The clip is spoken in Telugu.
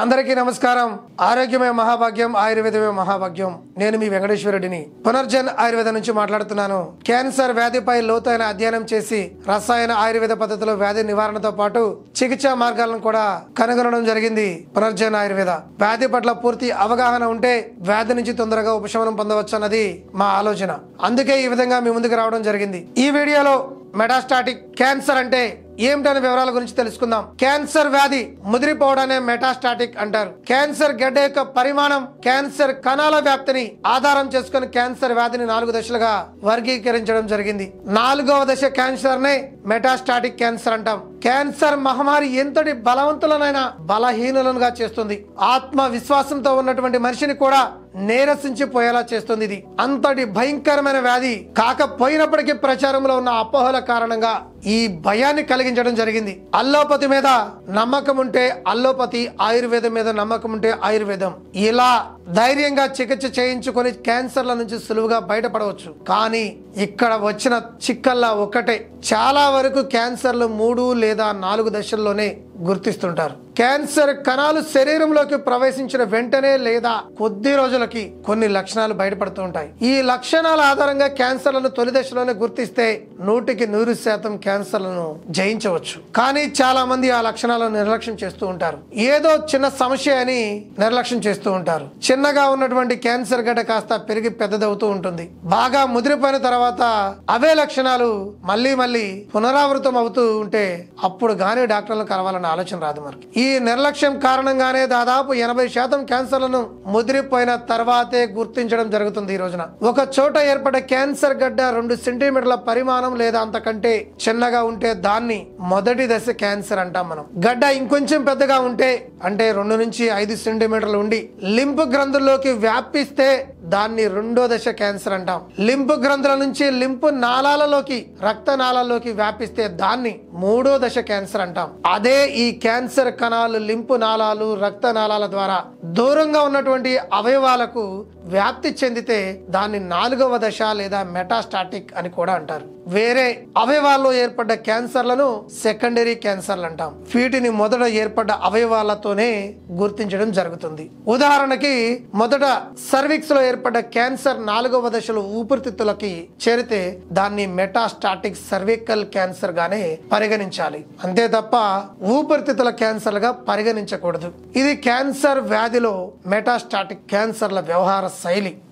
అందరికీ నమస్కారం ఆరోగ్యమే మహాభాగ్యం ఆయుర్వేదమే మహాభాగ్యం నేను మీ వెంకటేశ్వరుడిని పునర్జన్ ఆయుర్వేదం నుంచి మాట్లాడుతున్నాను క్యాన్సర్ వ్యాధిపై లోతైన అధ్యయనం చేసి రసాయన ఆయుర్వేద పద్ధతిలో వ్యాధి నివారణతో పాటు చికిత్సా మార్గాలను కూడా కనుగొనడం జరిగింది పునర్జన్ ఆయుర్వేద వ్యాధి పట్ల పూర్తి అవగాహన ఉంటే వ్యాధి నుంచి తొందరగా ఉపశమనం పొందవచ్చు అన్నది మా ఆలోచన అందుకే ఈ విధంగా మీ ముందుకు రావడం జరిగింది ఈ వీడియోలో మెడాస్టాటిక్ క్యాన్సర్ అంటే ఏమిటనే వివరాల గురించి తెలుసుకుందాం క్యాన్సర్ వ్యాధి ముదిరిపోవడానే మెటాస్టాటిక్ అంటారు క్యాన్సర్ గడ్డ యొక్క పరిమాణం క్యాన్సర్ కణాల వ్యాప్తిని ఆధారం చేసుకుని క్యాన్సర్ వ్యాధిని నాలుగు దశలుగా వర్గీకరించడం జరిగింది నాలుగవ దశ క్యాన్సర్ నే మెటాస్టాటిక్ క్యాన్సర్ అంటాం క్యాన్సర్ మహమ్మారి ఎంతటి బలవంతులనైనా బలహీనులనుగా చేస్తుంది ఆత్మ విశ్వాసంతో ఉన్నటువంటి మనిషిని కూడా నేరసించిపోయేలా చేస్తుంది ఇది అంతటి భయంకరమైన వ్యాధి కాకపోయినప్పటికీ ప్రచారంలో ఉన్న అపోహల కారణంగా ఈ భయాన్ని కలిగించడం జరిగింది అల్లోపతి మీద నమ్మకం ఉంటే అల్లోపతి ఆయుర్వేదం మీద నమ్మకం ఉంటే ఆయుర్వేదం ఇలా ధైర్యంగా చికిత్స చేయించుకొని క్యాన్సర్ల నుంచి సులువుగా బయటపడవచ్చు కానీ ఇక్కడ వచ్చిన చిక్కల్లా ఒకటే చాలా వరకు క్యాన్సర్లు మూడు లేదా నాలుగు దశల్లోనే గుర్తిస్తుంటారు క్యాన్సర్ కణాలు శరీరంలోకి ప్రవేశించిన వెంటనే లేదా కొద్ది రోజులకి కొన్ని లక్షణాలు బయటపడుతూ ఉంటాయి ఈ లక్షణాల ఆధారంగా క్యాన్సర్లను తొలి దశలోనే గుర్తిస్తే నూటికి నూరు శాతం క్యాన్సర్లను జయించవచ్చు కానీ చాలా మంది ఆ లక్షణాలను నిర్లక్ష్యం చేస్తూ ఉంటారు ఏదో చిన్న సమస్య అని నిర్లక్ష్యం చేస్తూ ఉంటారు చిన్నగా ఉన్నటువంటి క్యాన్సర్ గడ్డ కాస్త పెరిగి పెద్దదవుతూ ఉంటుంది బాగా ముదిరిపోయిన తర్వాత అవే లక్షణాలు మళ్ళీ మళ్ళీ పునరావృతం అవుతూ ఉంటే అప్పుడు గానీ డాక్టర్లను కలవాలన్నారు అన్న ఆలోచన రాదు మనకి ఈ నిర్లక్ష్యం కారణంగానే దాదాపు ఎనభై శాతం క్యాన్సర్లను ముదిరిపోయిన తర్వాతే గుర్తించడం జరుగుతుంది ఈ రోజున ఒక చోట ఏర్పడే క్యాన్సర్ గడ్డ రెండు సెంటీమీటర్ల పరిమాణం లేదా అంతకంటే చిన్నగా ఉంటే దాన్ని మొదటి దశ క్యాన్సర్ అంటాం మనం గడ్డ ఇంకొంచెం పెద్దగా ఉంటే అంటే రెండు నుంచి ఐదు సెంటీమీటర్లు ఉండి లింపు గ్రంథుల్లోకి వ్యాపిస్తే దాన్ని రెండో దశ క్యాన్సర్ అంటాం లింపు గ్రంథుల నుంచి లింపు నాళాలలోకి రక్త నాళాల్లోకి వ్యాపిస్తే దాన్ని మూడో దశ క్యాన్సర్ అంటాం అదే ఈ క్యాన్సర్ కణాలు లింపు నాళాలు రక్త నాళాల ద్వారా దూరంగా ఉన్నటువంటి అవయవాలకు వ్యాప్తి చెందితే దాన్ని నాలుగవ దశ లేదా మెటాస్టాటిక్ అని కూడా అంటారు వేరే అవయవాల్లో ఏర్పడ్డ క్యాన్సర్లను సెకండరీ క్యాన్సర్లు అంటాం వీటిని మొదట ఏర్పడ్డ అవయవాలతోనే గుర్తించడం జరుగుతుంది ఉదాహరణకి మొదట సర్విక్స్ లో ఏర్పడ్డ క్యాన్సర్ నాలుగవ దశలో ఊపిరితిత్తులకి చేరితే దాన్ని మెటాస్టాటిక్ సర్వికల్ క్యాన్సర్ గానే పరిగణించాలి అంతే తప్ప ఊపిరితిత్తుల క్యాన్సర్ గా పరిగణించకూడదు ఇది క్యాన్సర్ వ్యాధిలో మెటాస్టాటిక్ క్యాన్సర్ల వ్యవహార nossa, ele